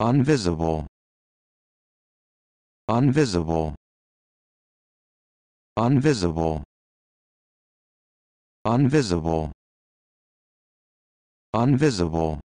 Unvisible. Unvisible. Unvisible. Unvisible. Unvisible.